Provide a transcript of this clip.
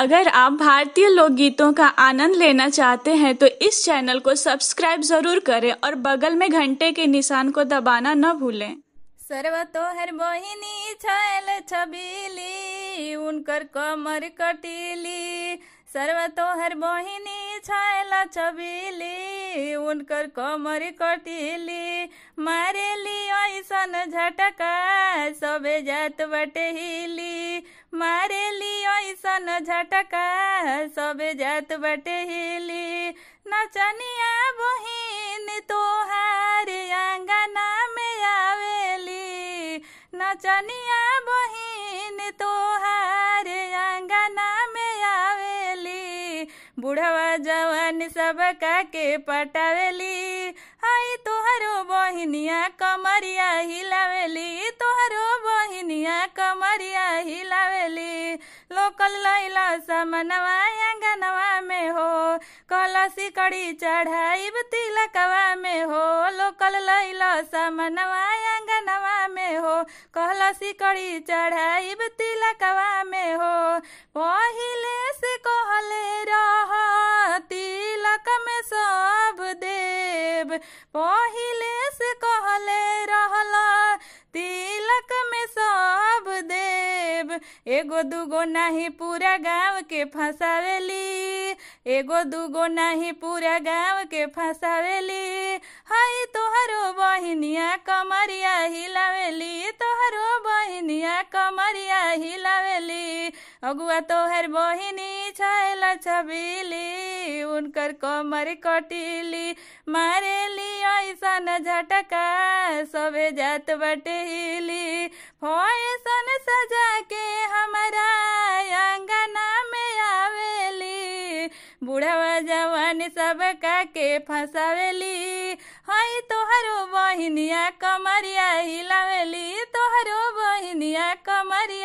अगर आप भारतीय लोकगीतों का आनंद लेना चाहते हैं तो इस चैनल को सब्सक्राइब जरूर करें और बगल में घंटे के निशान को दबाना न भूलें तो हर मोहिनी छल छबीली उनकर कमर कटीली सर्वतो हर मोहिनी छल छबीली उनकर कमर कटीली ली ऐसन झटका सबे जात बटे मारे ली सन झटक सब जात बटे हिली नचनिया बहिन तोहार आंगना में आवेली नचनिया बहिन तोहार आंगना में आवेली बुढ़वा जवान सब का के पटावेली आई तोहरो बहिनिया कमरिया हिलावेली तोहरो बहिनिया कमरिया हिलावे कल्लैला समनवा अंगनवा में हो कलसी कड़ी चढ़ाइब तिलकवा में हो लो लैला समनवा अंगनवा में हो कलसी कड़ी चढ़ाइब तिलकवा में हो पहले से कहले रह तिलक में सब देव पहले से कहले रहला तिलक एगो दूगो नाही पूरा गांव के फसावेली एगो दूगो नाही पूरा गांव के फसावेली हई तोहरो बहनिया कमरिया हिलावेली तोहरो बहनिया कमरिया हिलावेली अगुआ तोहर बहनी छैल छबीली उनकर कमर कटीली मारेली ऐसा न झटका सबे जात बटेली फोन बुढ़ावा जवान सब का के फंसावेली हई तोहरो बहनिया कमरिया हिलावेली तोहरो बहनिया कमरिया